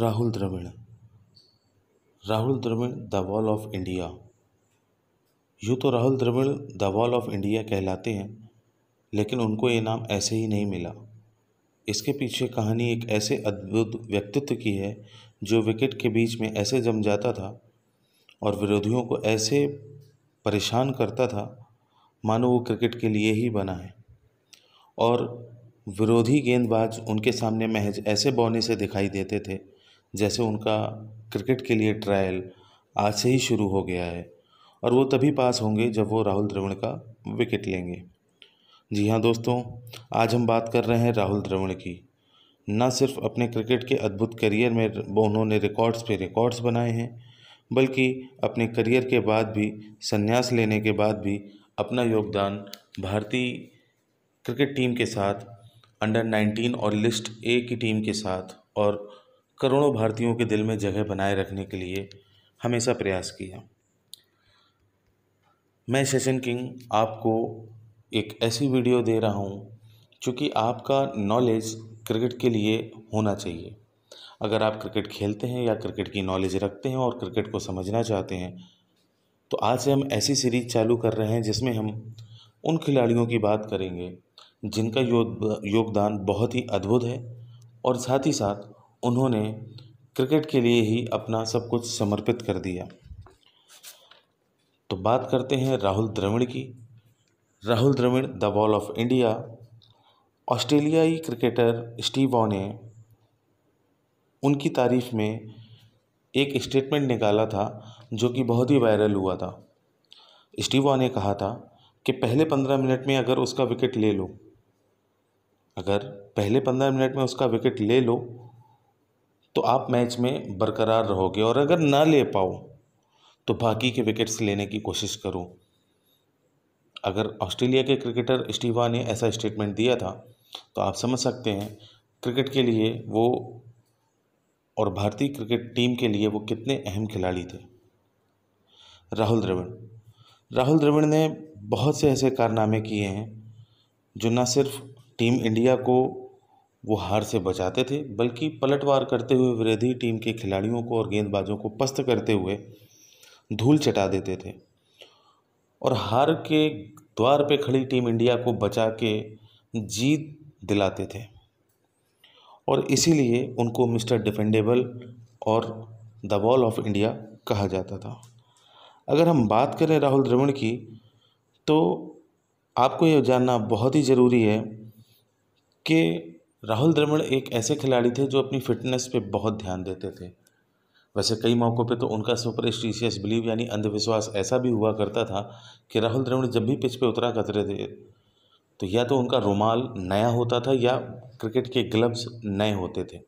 Rahul Dravid Rahul Dravid the wall of India यूँ तो Rahul Dravid the wall of India कहलाते हैं लेकिन उनको ये नाम ऐसे ही नहीं मिला इसके पीछे कहानी एक ऐसे अद्भुत व्यक्तित्व की है जो विकेट के बीच में ऐसे जम जाता था और विरोधियों को ऐसे परेशान करता था मानो वो क्रिकेट के लिए ही बना है और विरोधी गेंदबाज उनके सामने महज ऐसे बौने से दिखाई देते थे जैसे उनका क्रिकेट के लिए ट्रायल आज से ही शुरू हो गया है और वो तभी पास होंगे जब वो राहुल द्रविड़ का विकेट लेंगे जी हाँ दोस्तों आज हम बात कर रहे हैं राहुल द्रविड़ की न सिर्फ अपने क्रिकेट के अद्भुत करियर में उन्होंने रिकॉर्ड्स पे रिकॉर्ड्स बनाए हैं बल्कि अपने करियर के बाद भी संन्यास लेने के बाद भी अपना योगदान भारतीय क्रिकेट टीम के साथ अंडर 19 और लिस्ट ए की टीम के साथ और करोड़ों भारतीयों के दिल में जगह बनाए रखने के लिए हमेशा प्रयास किया मैं सेशन किंग आपको एक ऐसी वीडियो दे रहा हूँ चूँकि आपका नॉलेज क्रिकेट के लिए होना चाहिए अगर आप क्रिकेट खेलते हैं या क्रिकेट की नॉलेज रखते हैं और क्रिकेट को समझना चाहते हैं तो आज से हम ऐसी सीरीज चालू कर रहे हैं जिसमें हम उन खिलाड़ियों की बात करेंगे जिनका योगदान बहुत ही अद्भुत है और साथ ही साथ उन्होंने क्रिकेट के लिए ही अपना सब कुछ समर्पित कर दिया तो बात करते हैं राहुल द्रविड़ की Rahul Dravid the wall of India ऑस्ट्रेलियाई क्रिकेटर स्टीव ने उनकी तारीफ में एक स्टेटमेंट निकाला था जो कि बहुत ही वायरल हुआ था स्टीव ने कहा था कि पहले पंद्रह मिनट में अगर उसका विकेट ले लो अगर पहले पंद्रह मिनट में उसका विकेट ले लो तो आप मैच में बरकरार रहोगे और अगर ना ले पाओ तो बाकी के विकेट्स लेने की कोशिश करो अगर ऑस्ट्रेलिया के क्रिकेटर स्टीवा ने ऐसा स्टेटमेंट दिया था तो आप समझ सकते हैं क्रिकेट के लिए वो और भारतीय क्रिकेट टीम के लिए वो कितने अहम खिलाड़ी थे राहुल द्रविड़ राहुल द्रविड़ ने बहुत से ऐसे कारनामे किए हैं जो ना सिर्फ टीम इंडिया को वो हार से बचाते थे बल्कि पलटवार करते हुए विरोधी टीम के खिलाड़ियों को और गेंदबाजों को पस्त करते हुए धूल चटा देते थे और हार के द्वार पे खड़ी टीम इंडिया को बचा के जीत दिलाते थे और इसीलिए उनको मिस्टर डिफेंडेबल और द बॉल ऑफ इंडिया कहा जाता था अगर हम बात करें राहुल द्रविड़ की तो आपको ये जानना बहुत ही ज़रूरी है कि राहुल द्रविड़ एक ऐसे खिलाड़ी थे जो अपनी फिटनेस पे बहुत ध्यान देते थे वैसे कई मौक़ों पे तो उनका सुपरस्टिशियस बिलीव यानी अंधविश्वास ऐसा भी हुआ करता था कि राहुल द्रविड़ जब भी पिच पे उतरा करते थे तो या तो उनका रुमाल नया होता था या क्रिकेट के ग्लव्स नए होते थे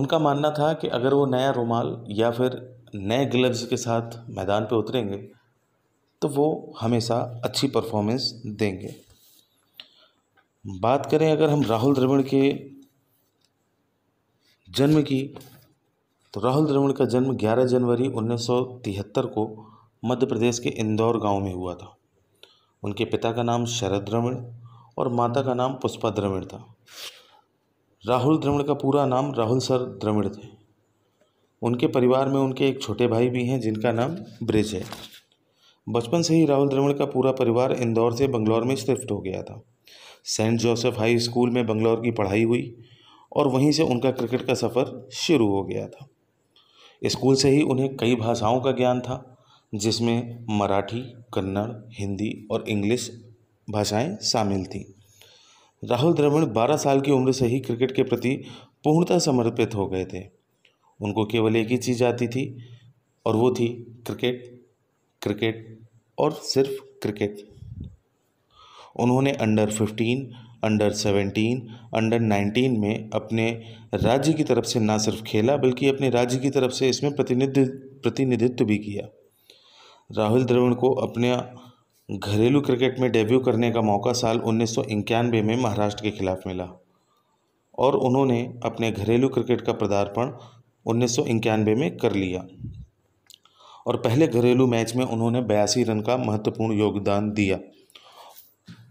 उनका मानना था कि अगर वो नया रुमाल या फिर नए ग्लव्स के साथ मैदान पर उतरेंगे तो वो हमेशा अच्छी परफॉर्मेंस देंगे बात करें अगर हम राहुल द्रविड़ के जन्म की तो राहुल द्रविड़ का जन्म 11 जनवरी 1973 को मध्य प्रदेश के इंदौर गांव में हुआ था उनके पिता का नाम शरद द्रविड़ और माता का नाम पुष्पा द्रविड़ था राहुल द्रविड़ का पूरा नाम राहुल सर द्रविड़ थे उनके परिवार में उनके एक छोटे भाई भी हैं जिनका नाम ब्रिज है बचपन से ही राहुल द्रविड़ का पूरा परिवार इंदौर से बंगलौर में शिफ्ट हो गया था सेंट जोसेफ हाई स्कूल में बंगलौर की पढ़ाई हुई और वहीं से उनका क्रिकेट का सफ़र शुरू हो गया था स्कूल से ही उन्हें कई भाषाओं का ज्ञान था जिसमें मराठी कन्नड़ हिंदी और इंग्लिश भाषाएं शामिल थीं राहुल द्रविड़ 12 साल की उम्र से ही क्रिकेट के प्रति पूर्णतः समर्पित हो गए थे उनको केवल एक ही चीज़ आती थी और वो थी क्रिकेट क्रिकेट और सिर्फ क्रिकेट उन्होंने under fifteen under seventeen under nineteen में अपने राज्य की तरफ से ना सिर्फ खेला बल्कि अपने राज्य की तरफ से इसमें प्रतिनिधि प्रतिनिधित्व भी किया राहुल द्रविड़ को अपने घरेलू क्रिकेट में डेब्यू करने का मौका साल उन्नीस में महाराष्ट्र के खिलाफ मिला और उन्होंने अपने घरेलू क्रिकेट का पदार्पण उन्नीस में कर लिया और पहले घरेलू मैच में उन्होंने बयासी रन का महत्वपूर्ण योगदान दिया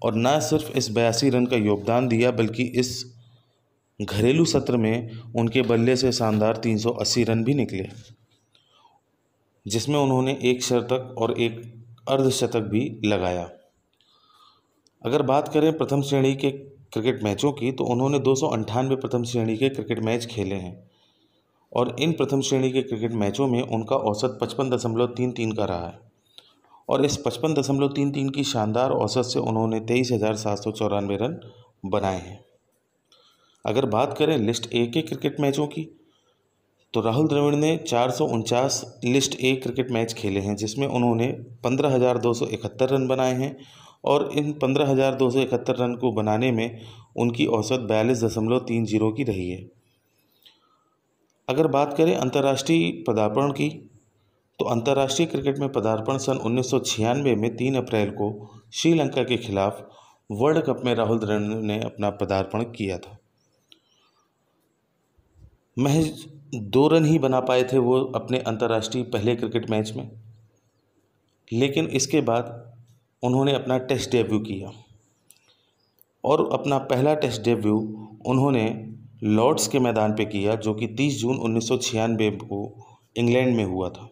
और न सिर्फ इस बयासी रन का योगदान दिया बल्कि इस घरेलू सत्र में उनके बल्ले से शानदार 380 रन भी निकले जिसमें उन्होंने एक शतक और एक अर्धशतक भी लगाया अगर बात करें प्रथम श्रेणी के क्रिकेट मैचों की तो उन्होंने दो प्रथम श्रेणी के क्रिकेट मैच खेले हैं और इन प्रथम श्रेणी के क्रिकेट मैचों में उनका औसत पचपन दशमलव तीन तीन का रहा है और इस पचपन दशमलव तीन तीन की शानदार औसत से उन्होंने तेईस हज़ार सात सौ चौरानवे रन बनाए हैं अगर बात करें लिस्ट ए के क्रिकेट मैचों की तो राहुल द्रविड़ ने चार सौ उनचास लिस्ट ए क्रिकेट मैच खेले हैं जिसमें उन्होंने पंद्रह हज़ार दो सौ इकहत्तर रन बनाए हैं और इन पंद्रह हज़ार दो सौ इकहत्तर रन को बनाने में उनकी औसत बयालीस दशमलव तीन जीरो की रही है अगर बात करें अंतर्राष्ट्रीय पदार्पण की तो अंतर्राष्ट्रीय क्रिकेट में पदार्पण सन उन्नीस में तीन अप्रैल को श्रीलंका के खिलाफ वर्ल्ड कप में राहुल द्रविड़ ने अपना पदार्पण किया था महज दो रन ही बना पाए थे वो अपने अंतर्राष्ट्रीय पहले क्रिकेट मैच में लेकिन इसके बाद उन्होंने अपना टेस्ट डेब्यू किया और अपना पहला टेस्ट डेब्यू उन्होंने लॉर्ड्स के मैदान पे किया जो कि 30 जून उन्नीस को इंग्लैंड में हुआ था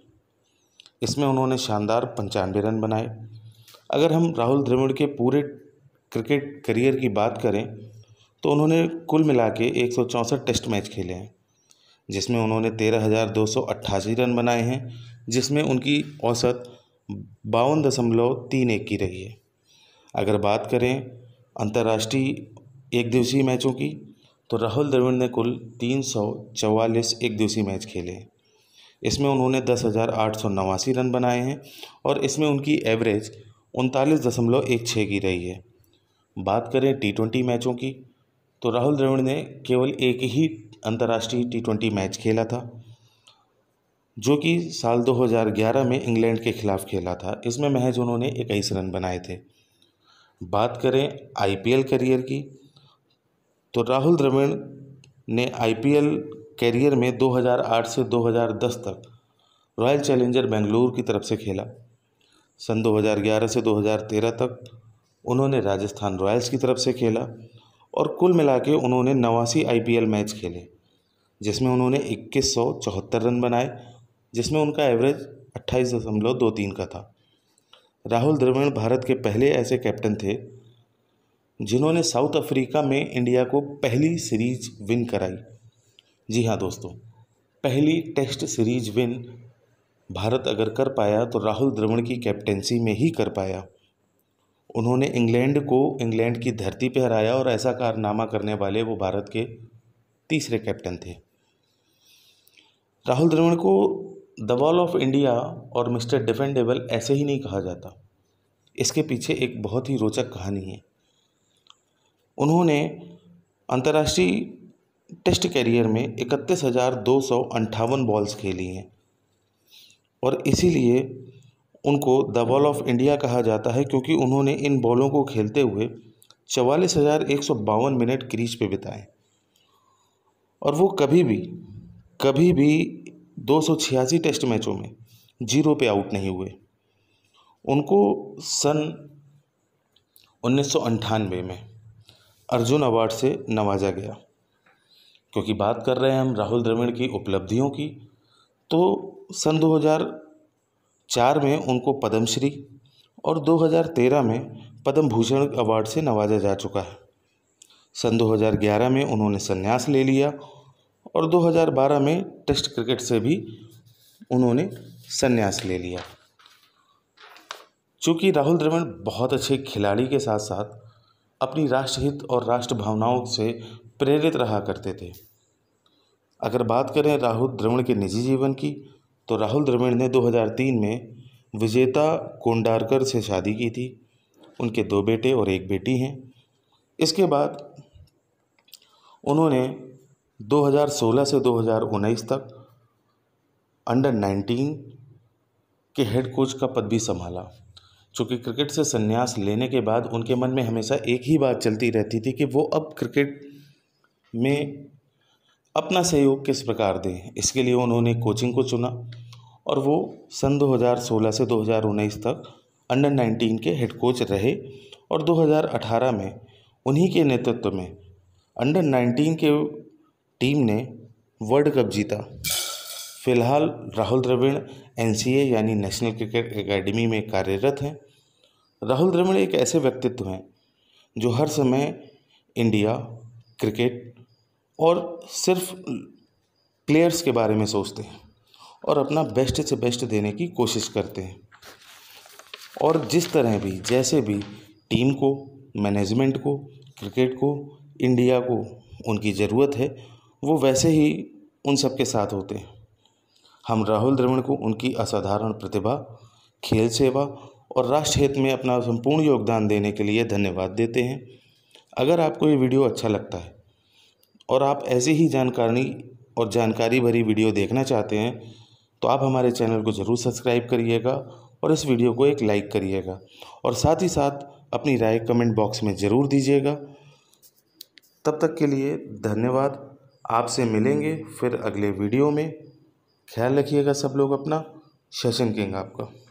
इसमें उन्होंने शानदार पंचानवे रन बनाए अगर हम राहुल द्रविड़ के पूरे क्रिकेट करियर की बात करें तो उन्होंने कुल मिला के एक टेस्ट मैच खेले हैं जिसमें उन्होंने तेरह हज़ार दो सौ अट्ठासी रन बनाए हैं जिसमें उनकी औसत बावन दशमलव तीन एक की रही है अगर बात करें अंतर्राष्ट्रीय एक दिवसीय मैचों की तो राहुल द्रविड़ ने कुल तीन सौ चवालीस एक दिवसीय मैच खेले हैं इसमें उन्होंने दस हज़ार आठ सौ नवासी रन बनाए हैं और इसमें उनकी एवरेज उनतालीस दशमलव एक छः की रही है बात करें टी ट्वेंटी मैचों की तो राहुल द्रविड़ ने केवल एक ही अंतर्राष्ट्रीय टी ट्वेंटी मैच खेला था जो कि साल 2011 में इंग्लैंड के खिलाफ खेला था इसमें महज उन्होंने इक्कीस रन बनाए थे बात करें आईपीएल करियर की तो राहुल द्रविड़ ने आईपीएल कैरियर में 2008 से 2010 तक रॉयल चैलेंजर बेंगलुरु की तरफ से खेला सन 2011 से 2013 तक उन्होंने राजस्थान रॉयल्स की तरफ से खेला और कुल मिला के उन्होंने नवासी आई मैच खेले जिसमें उन्होंने इक्कीस रन बनाए जिसमें उनका एवरेज अट्ठाईस दशमलव दो तीन का था राहुल द्रविड़ भारत के पहले ऐसे कैप्टन थे जिन्होंने साउथ अफ्रीका में इंडिया को पहली सीरीज विन कराई जी हाँ दोस्तों पहली टेस्ट सीरीज विन भारत अगर कर पाया तो राहुल द्रविड़ की कैप्टेंसी में ही कर पाया उन्होंने इंग्लैंड को इंग्लैंड की धरती पर हराया और ऐसा कारनामा करने वाले वो भारत के तीसरे कैप्टन थे राहुल द्रविड़ को द वॉल ऑफ इंडिया और मिस्टर डिफेंडेबल ऐसे ही नहीं कहा जाता इसके पीछे एक बहुत ही रोचक कहानी है उन्होंने अंतर्राष्ट्रीय टेस्ट कैरियर में इकतीस हज़ार दो सौ अंठावन बॉल्स खेली हैं और इसीलिए उनको द बॉल ऑफ इंडिया कहा जाता है क्योंकि उन्होंने इन बॉलों को खेलते हुए चवालीस हज़ार एक सौ बावन मिनट क्रीज पे बिताए और वो कभी भी कभी भी दो सौ छियासी टेस्ट मैचों में जीरो पे आउट नहीं हुए उनको सन उन्नीस सौ में अर्जुन अवार्ड से नवाजा गया क्योंकि बात कर रहे हैं हम राहुल द्रविड़ की उपलब्धियों की तो सन 2004 में उनको पद्मश्री और 2013 में पद्म भूषण अवार्ड से नवाजा जा चुका है सन 2011 में उन्होंने संन्यास ले लिया और 2012 में टेस्ट क्रिकेट से भी उन्होंने संन्यास ले लिया चूँकि राहुल द्रविड़ बहुत अच्छे खिलाड़ी के साथ साथ अपनी राष्ट्रहित और राष्ट्र भावनाओं से प्रेरित रहा करते थे अगर बात करें राहुल द्रविड़ के निजी जीवन की तो राहुल द्रविड़ ने 2003 में विजेता कोंडारकर से शादी की थी उनके दो बेटे और एक बेटी हैं इसके बाद उन्होंने 2016 से 2019 तक अंडर 19 के हेड कोच का पद भी संभाला चूँकि क्रिकेट से संन्यास लेने के बाद उनके मन में हमेशा एक ही बात चलती रहती थी कि वो अब क्रिकेट में अपना सहयोग किस प्रकार दें इसके लिए उन्होंने कोचिंग को चुना और वो सन 2016 से 2019 तक अंडर 19 के हेड कोच रहे और 2018 में उन्हीं के नेतृत्व में अंडर 19 के टीम ने वर्ल्ड कप जीता फिलहाल राहुल द्रविड़ एन यानी नेशनल क्रिकेट एकेडमी में कार्यरत हैं राहुल द्रविड़ एक ऐसे व्यक्तित्व हैं जो हर समय इंडिया क्रिकेट और सिर्फ प्लेयर्स के बारे में सोचते हैं और अपना बेस्ट से बेस्ट देने की कोशिश करते हैं और जिस तरह भी जैसे भी टीम को मैनेजमेंट को क्रिकेट को इंडिया को उनकी ज़रूरत है वो वैसे ही उन सब के साथ होते हैं हम राहुल द्रविड़ को उनकी असाधारण प्रतिभा खेल सेवा और राष्ट्र हित में अपना संपूर्ण योगदान देने के लिए धन्यवाद देते हैं अगर आपको ये वीडियो अच्छा लगता है और आप ऐसी ही जानकारी और जानकारी भरी वीडियो देखना चाहते हैं तो आप हमारे चैनल को ज़रूर सब्सक्राइब करिएगा और इस वीडियो को एक लाइक करिएगा और साथ ही साथ अपनी राय कमेंट बॉक्स में ज़रूर दीजिएगा तब तक के लिए धन्यवाद आपसे मिलेंगे फिर अगले वीडियो में ख्याल रखिएगा सब लोग अपना सेशन किंग आपका